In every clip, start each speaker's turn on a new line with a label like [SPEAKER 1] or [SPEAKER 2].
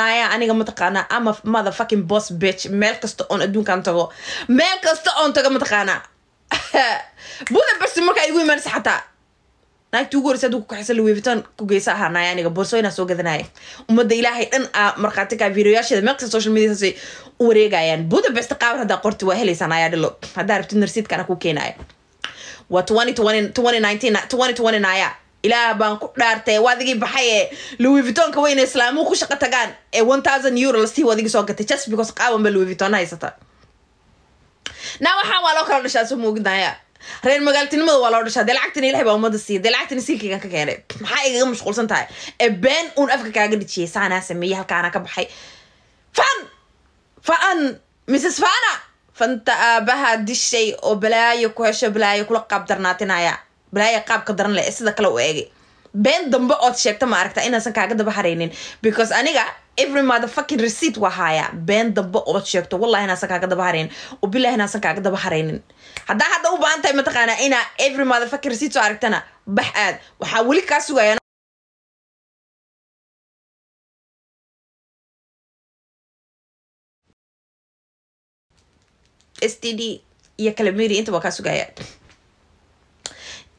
[SPEAKER 1] aniga mataqaanaa ama mother fucking boss bitch meel kasta oon adduunkan tago meel kasta oon tago mataqaanaa buda bersi markaa igu imaanaysa xataa naagtii ugu horeysa aduu kukaxaysa laweefitaan ku geysa ahaa naaya aniga boorsooyinaa soo gadanaya ummadda ilaahay dhan aa ah, markhaati videoyaasheeda meel kasta social media u wareegayaan buda besti qaawan haddaa qorti waa helaysaa naaya dhilo haddaa rabtid narsiidkana ku keenaya waa twenty ilaah baan ku dhaartay waadigii baxay ee lowivitonka weyna islaamuhu ku shaqo tagaan ee one thousand euro lasii wadigii soo gatay just because qaawan ba haysata naa waxaan waa loo kala dhashaa soo moogidaya reer magaaltinimada waa loo dhashaa dee lacagtina ilahay baa ummadda siiya dee lacagtina silkigan ka keenay maxaa igaga mashquulsan tahay ee been uun afka kaaga dhijiyay saanaa sameeyey halkaana ka baxay fan fan mrs fana fanta aabaha dishay oo balaayo ku hesho balaayo kula qaabdarnaatinaya balaaya qaabka daran leh sida kale u eegay been dambe ood sheegta ma aragta inaasan kaaga daba haraynin because aniga every mother fucking receipt waa haayaa been dambe ood sheegto wallahi inaasan kaaga daba oo ubilahi inaasan kaaga daba haraynin haddaa hadda u baahan tahay mataqaanaa inaa every mother fucking receipt soo aragtana bax aad waxaa weli kaa sugaya s iyo kalamiri intaba kaa sugaya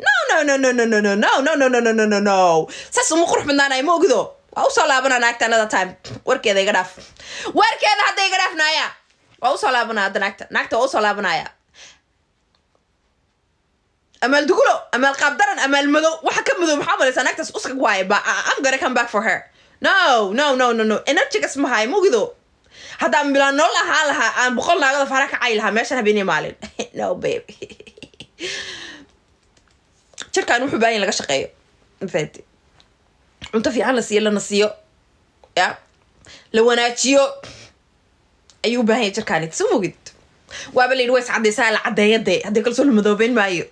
[SPEAKER 1] no no no no no no no no no no no no no no saas uma qurux badnaanay ma ogdo waa usoo laabana naagta another time warkeeda iga dhaaf warkeeda hadda iga dhaafnaya waa usoo laabanaya hadda naagta naagta waa usoo laabanaya amaal dugulo amaal qaabdaran amaal madow waxa ka madow maxaa malaysaa naagtaas uskag waaye ba i'm gonna come back for her no no no no no energygas mahay ma ogdo haddaan bilaan nool ahaa lahaa aan boqol naagada fara kacay lahaa meeshan habeenii maalin no baby jirkaan wuxuu baahan laga shaqeeyo mafahante cunto fiican la siiyo lana siiyo ya la wanaajiyo ayuu ubaahan yahay jirkaani si waaba layidhi waa is caddaysaa la caddeeya dee haddii kalsoo la madoobeyn maayo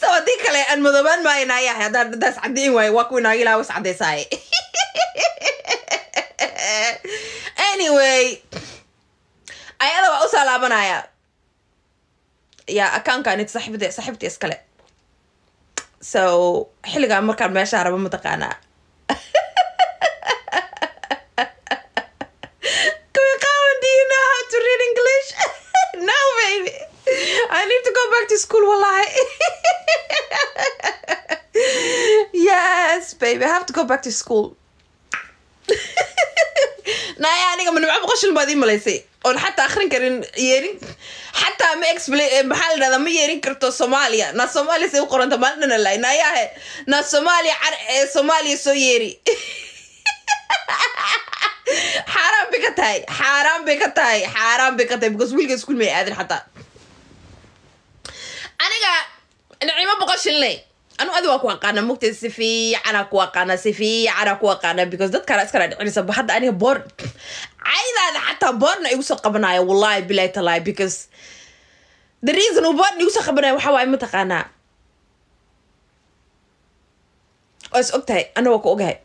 [SPEAKER 1] soo haddii kale aan madoobaan maayo naayahay haddaan haddaa is caddeyn waayo waa kuwi naagi lahaa waa anyway ayada waa usoo laabanaya yaa akaankan int saxibad saxibta iskale so xilligaa markaan meesha raba ma taqaanaa baby i have to go back to school naaya aniga manimco boqoshil baad ii malaysay oon xataa akhrin karin yeelin xataa ma maxaa la dhahdaa ma yeerin karto soomaaliya naa soomaaliya say u qoranta maalidhana lahay nayaahe naa soomaaliya car ee eh, soomaaliya soo yeeri xaaraan bay ka tahay xaaraan bay ka tahay xaaraan bay ka tahay because wiilka iskuul may aadin xataa aniga nicimo boqol anu adi waa ku aqaana mugtay si fiicanaa ku aqaana si fiicanaa ku aqaana because dadkana iskala dhicinaysa ba hadda aniga boor caydaada xataa boorna igu soo qabanaaya wallahi bilahi talahi because the reason uu body usa qabanaya waxaa waaye mataqaanaa waa is og tahay ana waan ku ogahay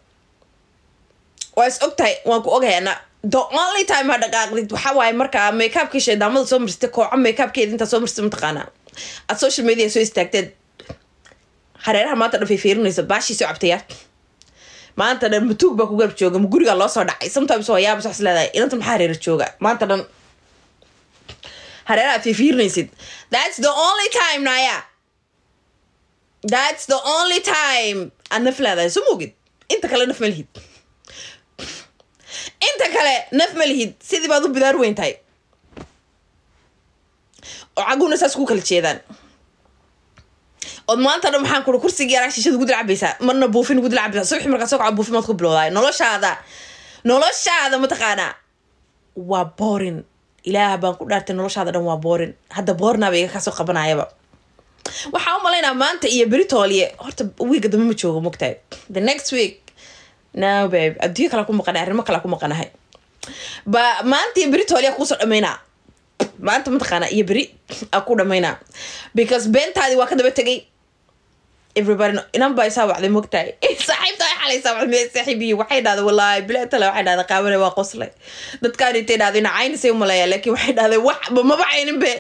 [SPEAKER 1] waa is og tahay waan ku ogahay ana the only time ha dhaqaaqdid waxaa waaye markaa makeup-kii soo marsatay kooco makeup intaa soo marsatay mataqaanaa aad social media soo istaagteed hareeraha maanta dhan fifiirinaysa baashii soo cabtaya maanta dhan matuug baa ku garab jooga ma gurigaa loo soo dhacay sometimes waa yaabas wax is leedahay inanta maxaa hareera jooga maanta dhan hareer aad thats the only time naya thats the only time aad naf leedahay so moogid inta kale naf ma inta kale naf malihid sidii baad u bidaar weyn tahay oo caguna saas ku kala jeedaan ood maanta dhan waxaan kuri kursigii araag shishada ugu dilcabaysaa marna buufin ugu dilcabaysaa subaxii markaad soo kaca buufin maad ku bilowdaay noloshaada noloshaada mataqaanaa waa boring ilaah baan ku dhaartay noloshaada dhan waa boorin hadda boornaaba iga kasoo qabanayaba waxaa u malaynaa maanta iyo beritoolye horta wiiga dambe ma joogo mogtahay the next week now babe adduunyo kala ku maqanahay arrimo kala ku maqanahay ba maanta iyo beritoolya kuusoo dhamaynaa maanta mataqaana iyo beri a ku dhamaynaa because beentaadii waa ka daba tegay everybody inan isaa wacday mogtahay saaxiibiyi waxay dhahday wallaahi bilaa waxay dhahday qaabane waa qoslay dadkaan intay dhahday ina cayn say umaleeyaa waxay dhahday waxba maba caynin be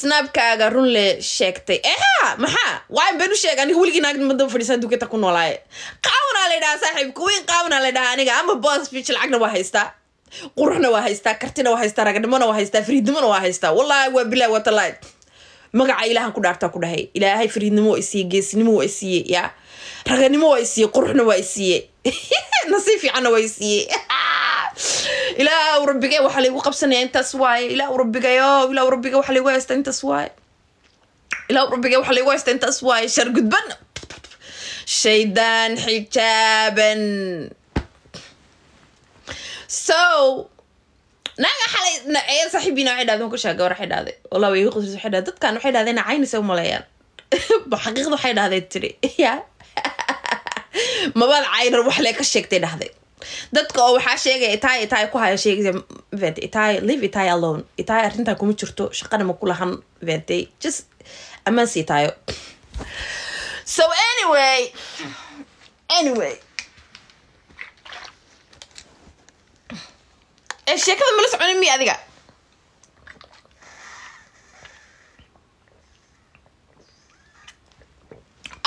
[SPEAKER 1] snaabkaaga runle sheegtay eha maxaa waan been u sheega aniga weligii naagni madaba fadhiisaan dukanta ku noolaaye qaawanaa la dhahaa saaxiibka weyn qaawanaa la dhahaa aniga ama boos biij lacagna waa haystaa quruxna waa haystaa kartina waa haystaa ragnimona waa haystaa fariidnimona waa haystaa wallahi waa bilaa waa tallaahi magaca ilaahan ku dhaartaa ku dhahay ilaahay fariidnimo waa isiiye geesnimo waa isiiye yaa raganimo waa isiiye quruxna waa isiiye nasiib fiicanna waa isiiye ilaa rabbigay waxaa laygu qabsanaya intaas waaye ilaa rabbigay o ilaa waxaa laygu haystaa intaas waaye ilaa rabbigay waxaa laygu haystaa intaas waaye shaar gudban shaydaan xijaaban so naaga xalay eed saaxiibiina waxay dhahday kushaa gawar waxay dhahday wallah way iga waxay dhahday dadkan waxay dhahdeen caynisa umaleeyaan xaqiiqda waxay dhahday tiri ya mabaad caynar wax lee ka sheegtay dhahday dadka oo waxaa sheegaya itaay itaay ku haya sheegaysa vente itaay live itaay alone itaay arrintan kuma jirto shaqana ma ku lahan vente just ammaansi itaayo so anyway anyway ee sheekada mala soconin miya adiga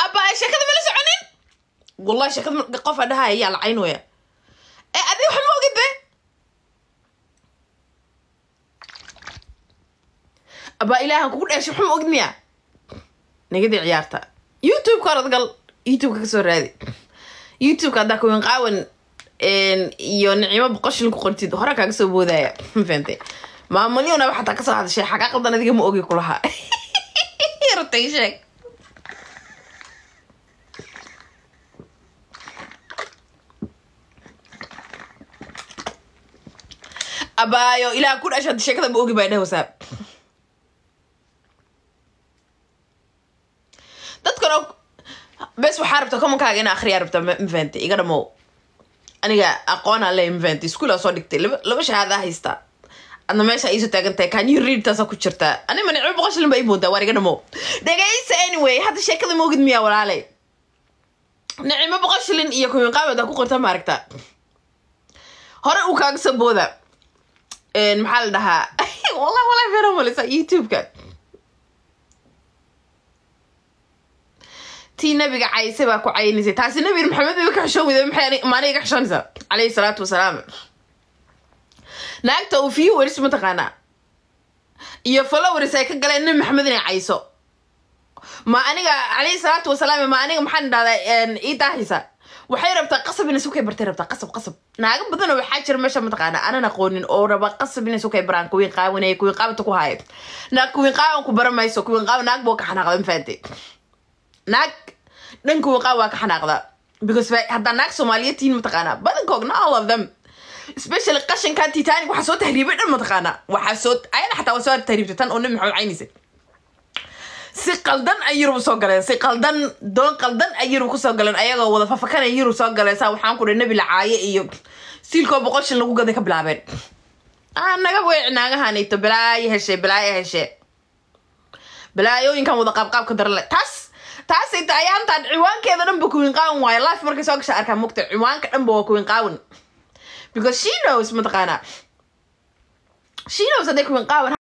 [SPEAKER 1] aba sheekada mala soconin wallahi sheekada qofa dhahaya yaa lacayn waya ee adiga wax ma ogid be aba ilaahan kugu dheeshay wax ma ogid miya nagadii ciyaarta youtube ka orad gal youtube ka kasoo raadi youtube ka haddaa kuwin qaawan iyo nicimo boqoshil ku qortid hore kaaga soo boodaya mafahantay maamulyoonaba xataa kasoo hadashay xagaa qaldan adiga ma ogi kulahaa yartay sheeg abaayo ilaa ku dhashaad sheekada ma ogi baa dheh wasaab dadkan bes waxaa rabta komankaaga ina akhriyaa rabta ma iga dhamow aniga aqoona le invent iskuul soo dhigtay laba shahaada haysta adna meesha iisoo taagantahay kanyu reidtaasa ku jirtaa ani manicmo boqol shilin baa ii moodaa waariga dhamo dhegaysa anyway hadda sheekada moogid miyaa walaaley nicimo boqol shilin iyo kuinqaabadaa ku qorta maaragta hore uu kaaga soo booda maxaa la dhahaa wala walaa feera malisa tii nabiga cayse baa ku caynisay taasi nabi maxamed bay ka xishoomayda maanay ka xishoonaysaa salaatu wasalaam naagta uu fiyi waris mataqaanaa iyo followers ay ka galeen nabi maxamed inay cayso ma aniga caleyhi salaatu wasalaam ma aniga maxaan idhahdaa ii daahaysa waxay rabtaa qasab inay sukay bartay rabtaa qasab qasab naaga badanoo waxaa jira meesha mataqaana aanan aqoonin oo raba qasab inay sukay baraan kuwiin qaawinay kuwiin qaabanta ku haaya kuwiin qaawan ku bara mayso kuwiin qaawan naag boo ka ma fahamtay naag dhanka waqaa waa ka xanaaqda because haddaa naag soomaaliya tiin mataqaanaa badankoogna all of them especially qashinka titanic waxaa soo tahriibay dhan mataqaanaa waxaa soo ayada xataa waa soo tahriibtay tan oo nabi maxamed caynaysa si qaldan ay yurub soo galeen si qaldan doon qaldan ay yurub kusoo galeen ayagoo wada fafakanaya yurub soo galeen waxaan ku dhahay lacaaye iyo siilkoo boqol shil lagu gaday ka bilaabeen naga weec naagahanayto balaayo heshe balaayo heshe balaayooyinkan wada qaabqaabka darle taas taas ita ayaantaan ciwaankeeda dhanba kuwin qaawan waayo life markay soo gasha arkaa mugta ciwaanka dhanba waa kuwin qaawan because she knows mataqaanaa she knows hadday kuwin qaawan